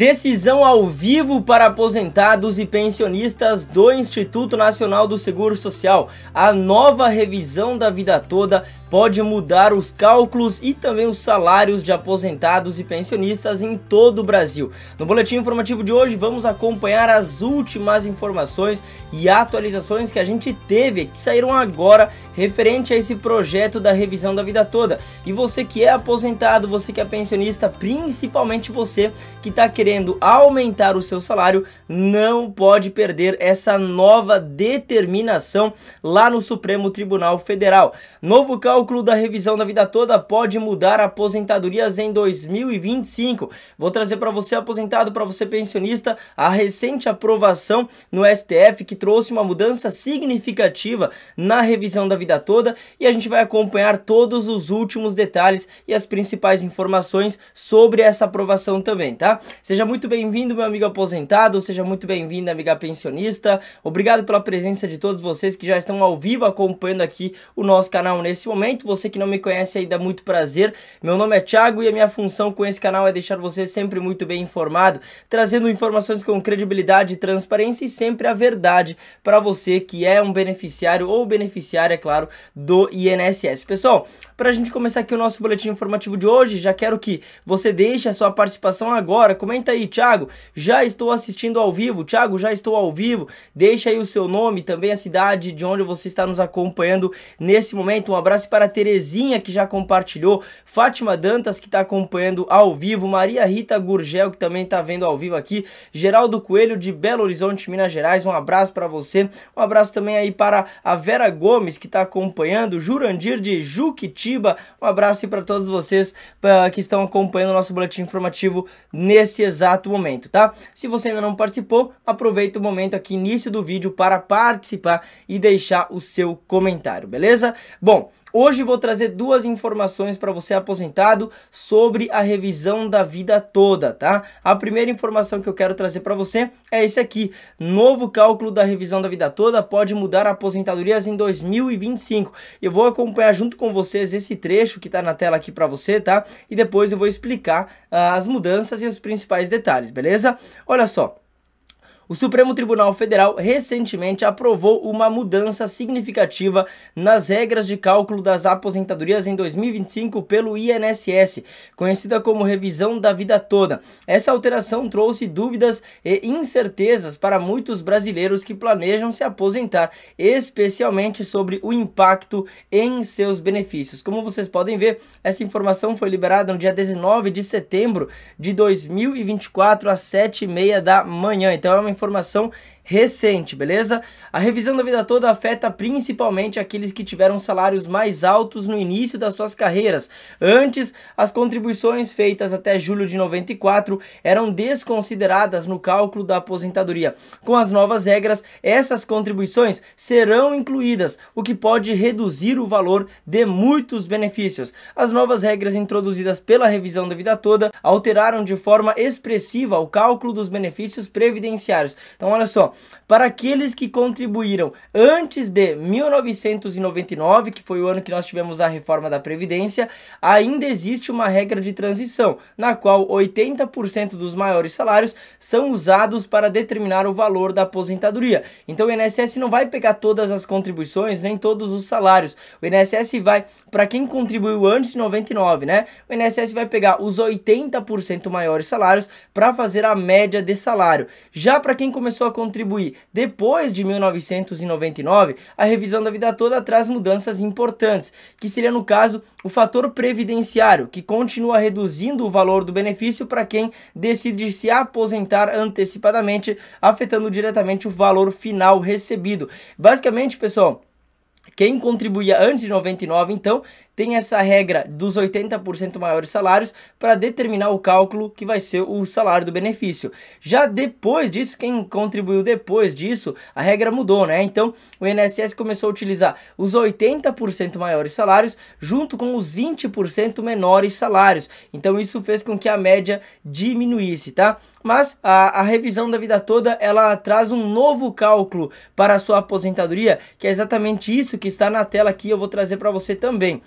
Decisão ao vivo para aposentados e pensionistas do Instituto Nacional do Seguro Social. A nova revisão da vida toda pode mudar os cálculos e também os salários de aposentados e pensionistas em todo o Brasil. No boletim informativo de hoje, vamos acompanhar as últimas informações e atualizações que a gente teve, que saíram agora, referente a esse projeto da revisão da vida toda. E você que é aposentado, você que é pensionista, principalmente você que está querendo querendo aumentar o seu salário não pode perder essa nova determinação lá no Supremo Tribunal Federal. Novo cálculo da revisão da vida toda pode mudar aposentadorias em 2025. Vou trazer para você aposentado, para você pensionista, a recente aprovação no STF que trouxe uma mudança significativa na revisão da vida toda e a gente vai acompanhar todos os últimos detalhes e as principais informações sobre essa aprovação também, tá? Seja Seja muito bem-vindo, meu amigo aposentado, seja muito bem vindo amiga pensionista. Obrigado pela presença de todos vocês que já estão ao vivo acompanhando aqui o nosso canal nesse momento. Você que não me conhece ainda, muito prazer. Meu nome é Thiago e a minha função com esse canal é deixar você sempre muito bem informado, trazendo informações com credibilidade, transparência e sempre a verdade para você que é um beneficiário ou beneficiária, é claro, do INSS. Pessoal, para a gente começar aqui o nosso boletim informativo de hoje, já quero que você deixe a sua participação agora, comente comenta aí, Thiago, já estou assistindo ao vivo, Thiago, já estou ao vivo. Deixa aí o seu nome, também a cidade de onde você está nos acompanhando nesse momento. Um abraço para a Terezinha que já compartilhou, Fátima Dantas que está acompanhando ao vivo, Maria Rita Gurgel que também está vendo ao vivo aqui, Geraldo Coelho de Belo Horizonte, Minas Gerais. Um abraço para você. Um abraço também aí para a Vera Gomes que está acompanhando, Jurandir de Juquitiba. Um abraço para todos vocês uh, que estão acompanhando o nosso boletim informativo nesse exato momento, tá? Se você ainda não participou, aproveita o momento aqui, início do vídeo, para participar e deixar o seu comentário, beleza? Bom, Hoje vou trazer duas informações para você aposentado sobre a revisão da vida toda, tá? A primeira informação que eu quero trazer para você é esse aqui. Novo cálculo da revisão da vida toda pode mudar aposentadorias em 2025. Eu vou acompanhar junto com vocês esse trecho que está na tela aqui para você, tá? E depois eu vou explicar uh, as mudanças e os principais detalhes, beleza? Olha só. O Supremo Tribunal Federal recentemente aprovou uma mudança significativa nas regras de cálculo das aposentadorias em 2025 pelo INSS, conhecida como revisão da vida toda. Essa alteração trouxe dúvidas e incertezas para muitos brasileiros que planejam se aposentar, especialmente sobre o impacto em seus benefícios. Como vocês podem ver, essa informação foi liberada no dia 19 de setembro de 2024 às 7h30 da manhã. Então é uma informação recente, beleza? A revisão da vida toda afeta principalmente aqueles que tiveram salários mais altos no início das suas carreiras. Antes, as contribuições feitas até julho de 94 eram desconsideradas no cálculo da aposentadoria. Com as novas regras, essas contribuições serão incluídas, o que pode reduzir o valor de muitos benefícios. As novas regras introduzidas pela revisão da vida toda alteraram de forma expressiva o cálculo dos benefícios previdenciários. Então, olha só, para aqueles que contribuíram antes de 1999, que foi o ano que nós tivemos a reforma da Previdência, ainda existe uma regra de transição, na qual 80% dos maiores salários são usados para determinar o valor da aposentadoria. Então o INSS não vai pegar todas as contribuições, nem todos os salários. O INSS vai, para quem contribuiu antes de 99, né? O INSS vai pegar os 80% maiores salários para fazer a média de salário. Já para quem começou a contribuir contribuir. Depois de 1999, a revisão da vida toda traz mudanças importantes, que seria no caso o fator previdenciário, que continua reduzindo o valor do benefício para quem decide se aposentar antecipadamente, afetando diretamente o valor final recebido. Basicamente, pessoal, quem contribuía antes de 99, então, tem essa regra dos 80% maiores salários para determinar o cálculo que vai ser o salário do benefício. Já depois disso, quem contribuiu depois disso, a regra mudou, né? Então, o INSS começou a utilizar os 80% maiores salários junto com os 20% menores salários. Então, isso fez com que a média diminuísse, tá? Mas a, a revisão da vida toda, ela traz um novo cálculo para a sua aposentadoria, que é exatamente isso que está na tela aqui, eu vou trazer para você também.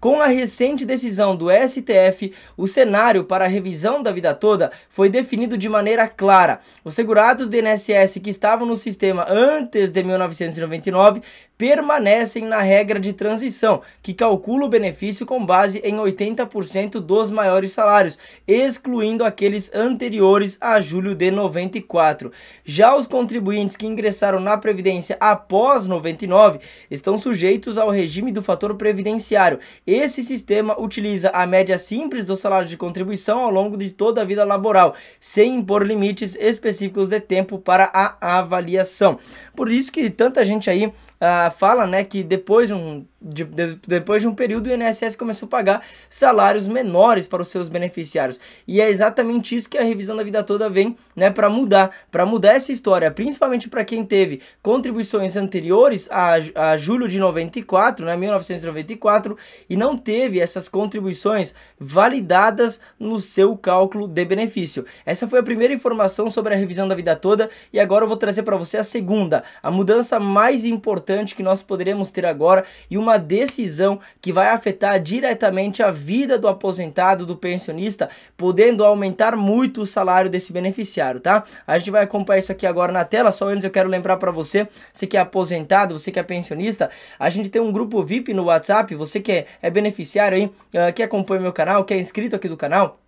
Com a recente decisão do STF, o cenário para a revisão da vida toda foi definido de maneira clara. Os segurados do INSS que estavam no sistema antes de 1999 permanecem na regra de transição, que calcula o benefício com base em 80% dos maiores salários, excluindo aqueles anteriores a julho de 94. Já os contribuintes que ingressaram na Previdência após 99 estão sujeitos ao regime do fator previdenciário esse sistema utiliza a média simples do salário de contribuição ao longo de toda a vida laboral, sem impor limites específicos de tempo para a avaliação. Por isso que tanta gente aí ah, fala né, que depois de, um, de, de, depois de um período o INSS começou a pagar salários menores para os seus beneficiários. E é exatamente isso que a revisão da vida toda vem né, para mudar, para mudar essa história, principalmente para quem teve contribuições anteriores a, a julho de 94, né, 1994, e não teve essas contribuições validadas no seu cálculo de benefício. Essa foi a primeira informação sobre a revisão da vida toda e agora eu vou trazer para você a segunda, a mudança mais importante importante que nós poderemos ter agora e uma decisão que vai afetar diretamente a vida do aposentado, do pensionista, podendo aumentar muito o salário desse beneficiário, tá? A gente vai acompanhar isso aqui agora na tela, só antes eu quero lembrar para você, você que é aposentado, você que é pensionista, a gente tem um grupo VIP no WhatsApp, você que é, é beneficiário aí, ah, que acompanha meu canal, que é inscrito aqui do canal,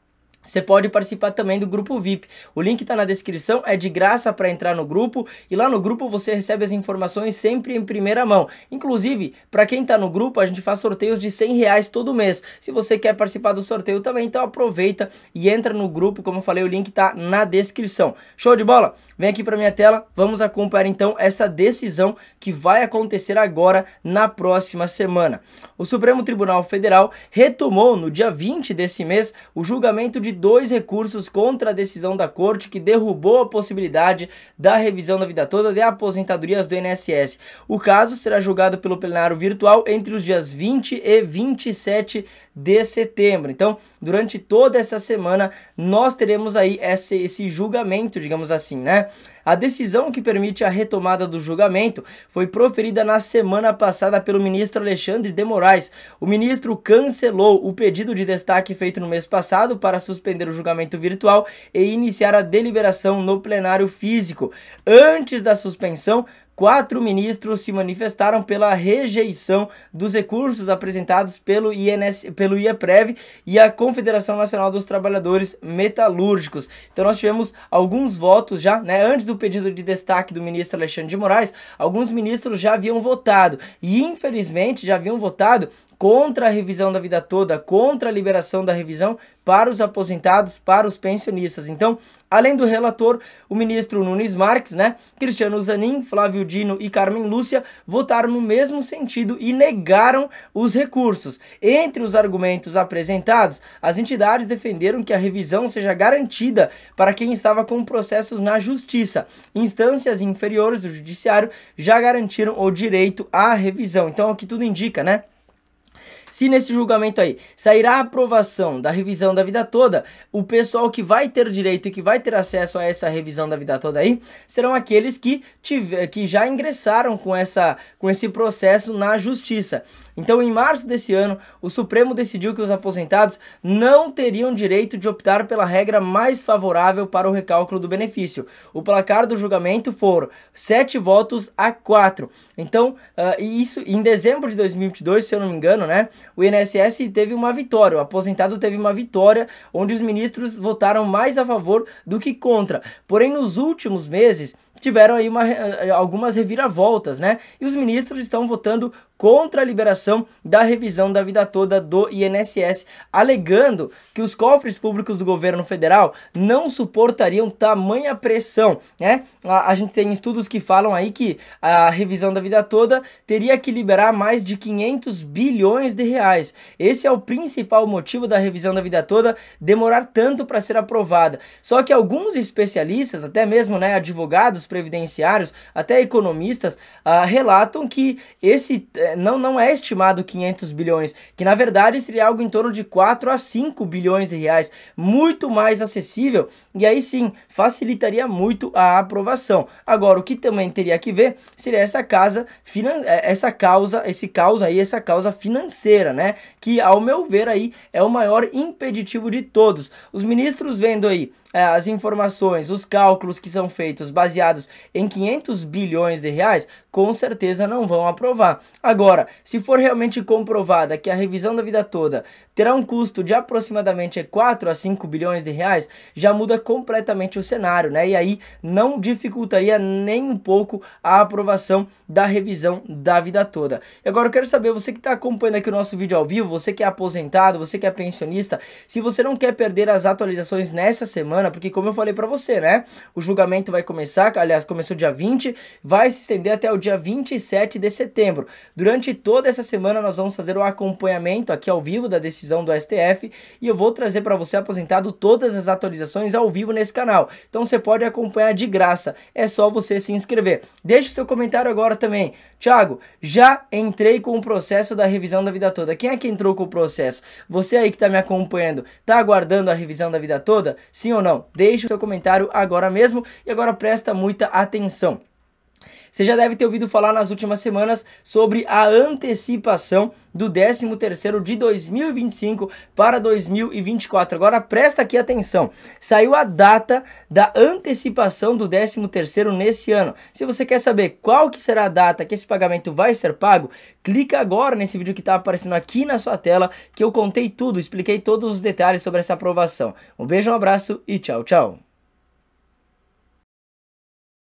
você pode participar também do grupo VIP. O link está na descrição, é de graça para entrar no grupo e lá no grupo você recebe as informações sempre em primeira mão. Inclusive, para quem está no grupo, a gente faz sorteios de 100 reais todo mês. Se você quer participar do sorteio também, então aproveita e entra no grupo. Como eu falei, o link está na descrição. Show de bola? Vem aqui para minha tela, vamos acompanhar então essa decisão que vai acontecer agora na próxima semana. O Supremo Tribunal Federal retomou no dia 20 desse mês o julgamento de teve dois recursos contra a decisão da corte que derrubou a possibilidade da revisão da vida toda de aposentadorias do INSS. O caso será julgado pelo plenário virtual entre os dias 20 e 27 de setembro. Então, durante toda essa semana, nós teremos aí esse, esse julgamento, digamos assim, né? A decisão que permite a retomada do julgamento foi proferida na semana passada pelo ministro Alexandre de Moraes. O ministro cancelou o pedido de destaque feito no mês passado para suspensão suspender o julgamento virtual e iniciar a deliberação no plenário físico. Antes da suspensão, quatro ministros se manifestaram pela rejeição dos recursos apresentados pelo, INS, pelo IEPREV e a Confederação Nacional dos Trabalhadores Metalúrgicos. Então nós tivemos alguns votos já, né, antes do pedido de destaque do ministro Alexandre de Moraes, alguns ministros já haviam votado e infelizmente já haviam votado contra a revisão da vida toda, contra a liberação da revisão para os aposentados, para os pensionistas. Então, além do relator, o ministro Nunes Marques, né, Cristiano Zanin, Flávio Dino e Carmen Lúcia votaram no mesmo sentido e negaram os recursos. Entre os argumentos apresentados, as entidades defenderam que a revisão seja garantida para quem estava com processos na justiça. Instâncias inferiores do judiciário já garantiram o direito à revisão. Então, aqui tudo indica, né? Se nesse julgamento aí sairá a aprovação da revisão da vida toda, o pessoal que vai ter direito e que vai ter acesso a essa revisão da vida toda aí serão aqueles que, tiver, que já ingressaram com, essa, com esse processo na justiça. Então, em março desse ano, o Supremo decidiu que os aposentados não teriam direito de optar pela regra mais favorável para o recálculo do benefício. O placar do julgamento foram 7 votos a 4. Então, uh, isso em dezembro de 2022, se eu não me engano, né? o INSS teve uma vitória, o aposentado teve uma vitória, onde os ministros votaram mais a favor do que contra. Porém, nos últimos meses, tiveram aí uma, eh, algumas reviravoltas, né? E os ministros estão votando contra a liberação da revisão da vida toda do INSS, alegando que os cofres públicos do governo federal não suportariam tamanha pressão, né? A, a gente tem estudos que falam aí que a revisão da vida toda teria que liberar mais de 500 bilhões de reais. Esse é o principal motivo da revisão da vida toda demorar tanto para ser aprovada. Só que alguns especialistas, até mesmo, né, advogados previdenciários, até economistas, ah, relatam que esse eh, não, não é estimado 500 bilhões, que na verdade seria algo em torno de 4 a 5 bilhões de reais, muito mais acessível, e aí sim facilitaria muito a aprovação. Agora, o que também teria que ver seria essa casa, eh, essa causa, esse causa aí, essa causa financeira, né? Que ao meu ver aí é o maior impeditivo de todos. Os ministros vendo aí é, as informações, os cálculos que são feitos baseados em 500 bilhões de reais, com certeza não vão aprovar. Agora, se for realmente comprovada que a revisão da vida toda terá um custo de aproximadamente 4 a 5 bilhões de reais, já muda completamente o cenário, né? E aí não dificultaria nem um pouco a aprovação da revisão da vida toda. E agora eu quero saber, você que está acompanhando aqui o nosso vídeo ao vivo, você que é aposentado, você que é pensionista, se você não quer perder as atualizações nessa semana, semana, porque como eu falei para você, né? O julgamento vai começar, aliás, começou dia 20, vai se estender até o dia 27 de setembro. Durante toda essa semana nós vamos fazer o um acompanhamento aqui ao vivo da decisão do STF e eu vou trazer para você aposentado todas as atualizações ao vivo nesse canal. Então você pode acompanhar de graça, é só você se inscrever. Deixe seu comentário agora também. Thiago, já entrei com o processo da revisão da vida toda. Quem é que entrou com o processo? Você aí que está me acompanhando, tá aguardando a revisão da vida toda? Sim ou não? não? Deixe o seu comentário agora mesmo e agora presta muita atenção. Você já deve ter ouvido falar nas últimas semanas sobre a antecipação do 13º de 2025 para 2024. Agora presta aqui atenção. Saiu a data da antecipação do 13º nesse ano. Se você quer saber qual que será a data que esse pagamento vai ser pago, clica agora nesse vídeo que está aparecendo aqui na sua tela que eu contei tudo, expliquei todos os detalhes sobre essa aprovação. Um beijo, um abraço e tchau, tchau.